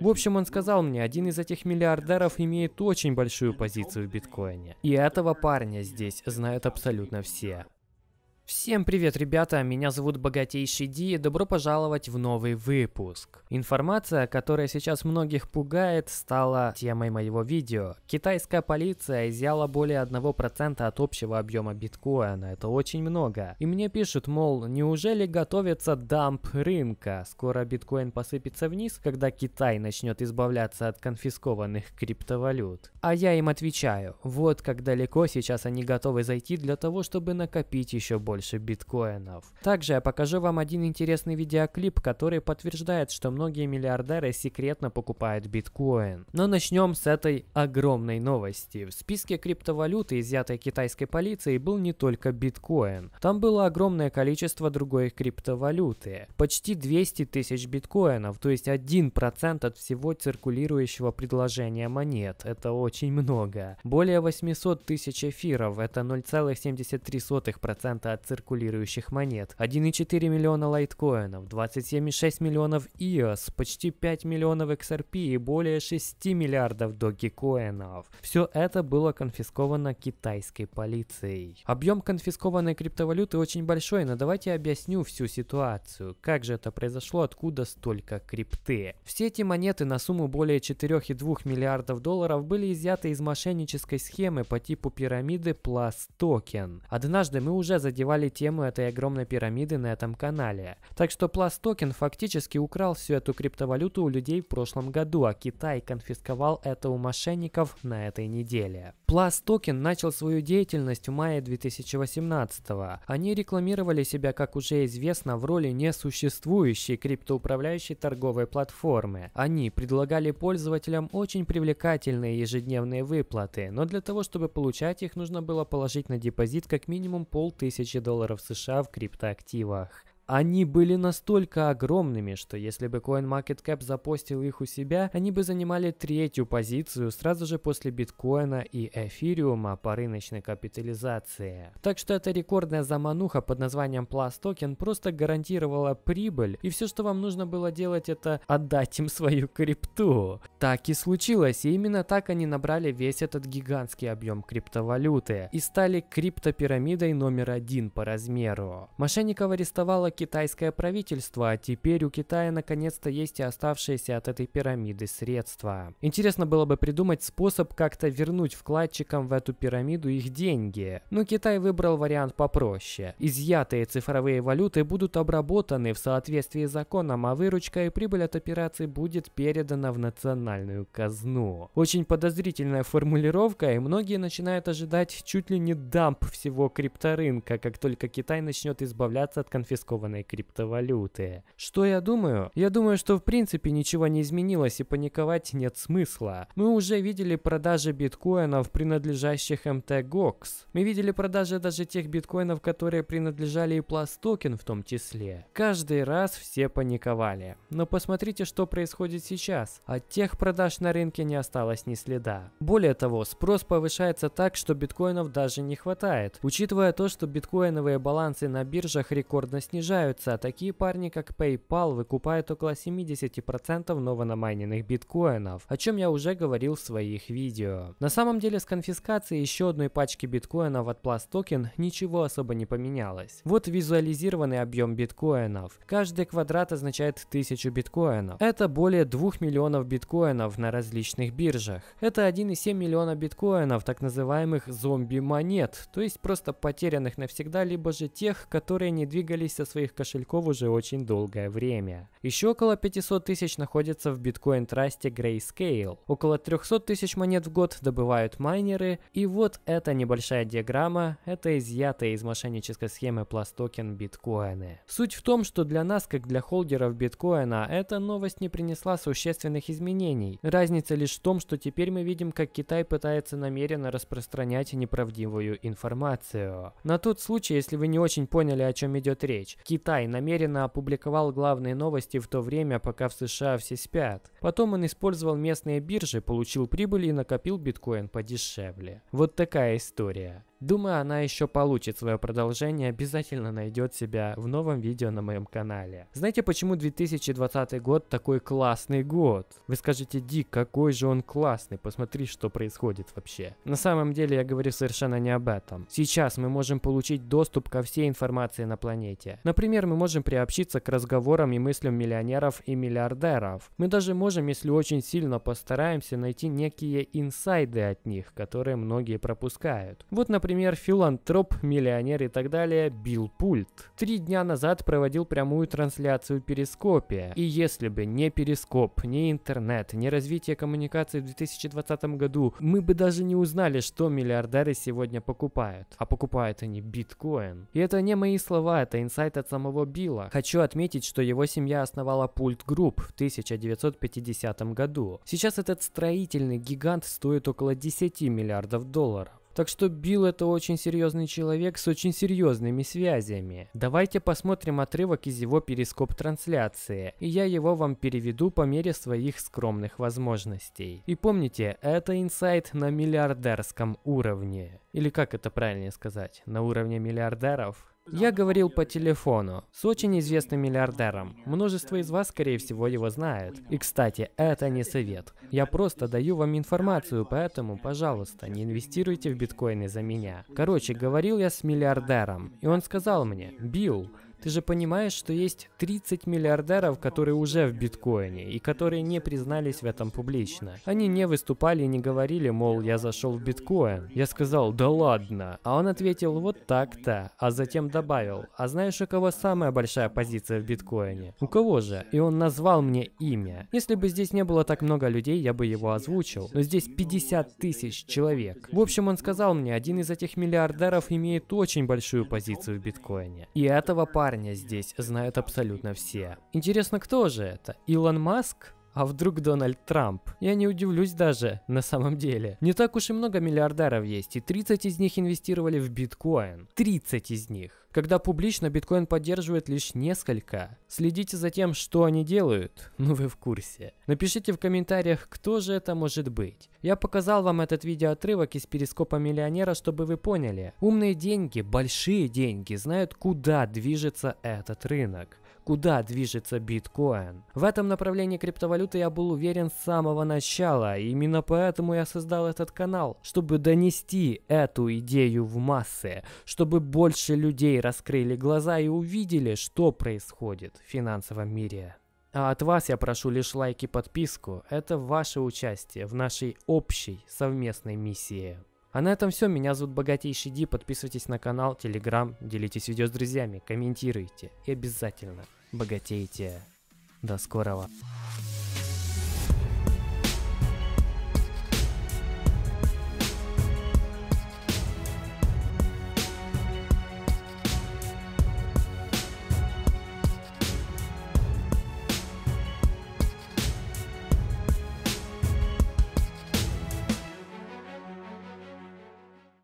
В общем, он сказал мне, один из этих миллиардеров имеет очень большую позицию в биткоине. И этого парня здесь знают абсолютно все. Всем привет, ребята! Меня зовут Богатейший Ди, и добро пожаловать в новый выпуск. Информация, которая сейчас многих пугает, стала темой моего видео. Китайская полиция изъяла более 1% от общего объема биткоина, это очень много. И мне пишут, мол, неужели готовится дамп рынка? Скоро биткоин посыпется вниз, когда Китай начнет избавляться от конфискованных криптовалют. А я им отвечаю, вот как далеко сейчас они готовы зайти для того, чтобы накопить еще больше больше биткоинов. Также я покажу вам один интересный видеоклип, который подтверждает, что многие миллиардеры секретно покупают биткоин. Но начнем с этой огромной новости. В списке криптовалюты, изъятой китайской полицией, был не только биткоин. Там было огромное количество другой криптовалюты. Почти 200 тысяч биткоинов, то есть 1% от всего циркулирующего предложения монет. Это очень много. Более 800 тысяч эфиров, это 0,73% от от циркулирующих монет, 1,4 миллиона лайткоинов, 27,6 миллионов EOS, почти 5 миллионов XRP и более 6 миллиардов догикоинов. Все это было конфисковано китайской полицией. Объем конфискованной криптовалюты очень большой, но давайте объясню всю ситуацию. Как же это произошло, откуда столько крипты? Все эти монеты на сумму более 4,2 миллиардов долларов были изъяты из мошеннической схемы по типу пирамиды Plus Token. Однажды мы уже задевали раскрывали тему этой огромной пирамиды на этом канале. Так что Plus Token фактически украл всю эту криптовалюту у людей в прошлом году, а Китай конфисковал это у мошенников на этой неделе. Plus Token начал свою деятельность в мае 2018 -го. Они рекламировали себя, как уже известно, в роли несуществующей криптоуправляющей торговой платформы. Они предлагали пользователям очень привлекательные ежедневные выплаты, но для того, чтобы получать их, нужно было положить на депозит как минимум полтысячи долларов США в криптоактивах. Они были настолько огромными, что если бы CoinMarketCap запостил их у себя, они бы занимали третью позицию сразу же после биткоина и эфириума по рыночной капитализации. Так что эта рекордная замануха под названием Plus Token просто гарантировала прибыль, и все, что вам нужно было делать, это отдать им свою крипту. Так и случилось, и именно так они набрали весь этот гигантский объем криптовалюты и стали криптопирамидой номер один по размеру. Мошенников арестовала китайское правительство, а теперь у Китая наконец-то есть и оставшиеся от этой пирамиды средства. Интересно было бы придумать способ как-то вернуть вкладчикам в эту пирамиду их деньги, но Китай выбрал вариант попроще. Изъятые цифровые валюты будут обработаны в соответствии с законом, а выручка и прибыль от операции будет передана в национальную казну. Очень подозрительная формулировка, и многие начинают ожидать чуть ли не дамп всего крипторынка, как только Китай начнет избавляться от конфискованных рискованной криптовалюты. Что я думаю? Я думаю, что в принципе ничего не изменилось и паниковать нет смысла. Мы уже видели продажи биткоинов, принадлежащих МТ Гокс. Мы видели продажи даже тех биткоинов, которые принадлежали и Plus Token в том числе. Каждый раз все паниковали. Но посмотрите, что происходит сейчас. От тех продаж на рынке не осталось ни следа. Более того, спрос повышается так, что биткоинов даже не хватает. Учитывая то, что биткоиновые балансы на биржах рекордно снижаются, снижаются, а такие парни, как PayPal, выкупают около 70% новонамайненных биткоинов, о чем я уже говорил в своих видео. На самом деле с конфискацией еще одной пачки биткоинов от Plus Token ничего особо не поменялось. Вот визуализированный объем биткоинов. Каждый квадрат означает 1000 биткоинов. Это более 2 миллионов биткоинов на различных биржах. Это 1,7 миллиона биткоинов, так называемых зомби-монет, то есть просто потерянных навсегда, либо же тех, которые не двигались со своей их кошельков уже очень долгое время. Еще около 500 тысяч находится в биткоин-трасте Grayscale. Около 300 тысяч монет в год добывают майнеры. И вот эта небольшая диаграмма – это изъятые из мошеннической схемы пластокен биткоины. Суть в том, что для нас, как для холдеров биткоина, эта новость не принесла существенных изменений. Разница лишь в том, что теперь мы видим, как Китай пытается намеренно распространять неправдивую информацию. На тот случай, если вы не очень поняли, о чем идет речь, Китай намеренно опубликовал главные новости в то время, пока в США все спят. Потом он использовал местные биржи, получил прибыль и накопил биткоин подешевле. Вот такая история. Думаю, она еще получит свое продолжение, обязательно найдет себя в новом видео на моем канале. Знаете, почему 2020 год такой классный год? Вы скажете, Дик, какой же он классный, посмотри, что происходит вообще. На самом деле я говорю совершенно не об этом. Сейчас мы можем получить доступ ко всей информации на планете. Например, мы можем приобщиться к разговорам и мыслям миллионеров и миллиардеров. Мы даже можем, если очень сильно постараемся, найти некие инсайды от них, которые многие пропускают. Вот, например, например, филантроп, миллионер и так далее, бил пульт. Три дня назад проводил прямую трансляцию перископия. И если бы не Перископ, не интернет, не развитие коммуникации в 2020 году, мы бы даже не узнали, что миллиардеры сегодня покупают. А покупают они биткоин. И это не мои слова, это инсайт от самого Билла. Хочу отметить, что его семья основала Пульт Групп в 1950 году. Сейчас этот строительный гигант стоит около 10 миллиардов долларов. Так что Билл это очень серьезный человек с очень серьезными связями. Давайте посмотрим отрывок из его перископ-трансляции, и я его вам переведу по мере своих скромных возможностей. И помните, это инсайт на миллиардерском уровне. Или как это правильнее сказать? На уровне миллиардеров? Я говорил по телефону с очень известным миллиардером. Множество из вас, скорее всего, его знают. И, кстати, это не совет. Я просто даю вам информацию, поэтому, пожалуйста, не инвестируйте в биткоины за меня. Короче, говорил я с миллиардером, и он сказал мне, «Билл, ты же понимаешь, что есть 30 миллиардеров, которые уже в биткоине и которые не признались в этом публично. Они не выступали и не говорили, мол, я зашел в биткоин. Я сказал, да ладно. А он ответил, вот так-то. А затем добавил, а знаешь, у кого самая большая позиция в биткоине? У кого же? И он назвал мне имя. Если бы здесь не было так много людей, я бы его озвучил. Но здесь 50 тысяч человек. В общем, он сказал мне, один из этих миллиардеров имеет очень большую позицию в биткоине. И этого парня парня здесь знают абсолютно все. Интересно, кто же это? Илон Маск? А вдруг Дональд Трамп? Я не удивлюсь даже, на самом деле. Не так уж и много миллиардеров есть, и 30 из них инвестировали в биткоин. 30 из них. Когда публично биткоин поддерживает лишь несколько. Следите за тем, что они делают, ну вы в курсе. Напишите в комментариях, кто же это может быть. Я показал вам этот видеоотрывок из перископа миллионера, чтобы вы поняли. Умные деньги, большие деньги знают, куда движется этот рынок куда движется биткоин. В этом направлении криптовалюты я был уверен с самого начала, и именно поэтому я создал этот канал, чтобы донести эту идею в массы, чтобы больше людей раскрыли глаза и увидели, что происходит в финансовом мире. А от вас я прошу лишь лайки и подписку. Это ваше участие в нашей общей совместной миссии. А на этом все. Меня зовут Богатейший Ди. Подписывайтесь на канал, телеграм, делитесь видео с друзьями, комментируйте и обязательно богатейте. До скорого.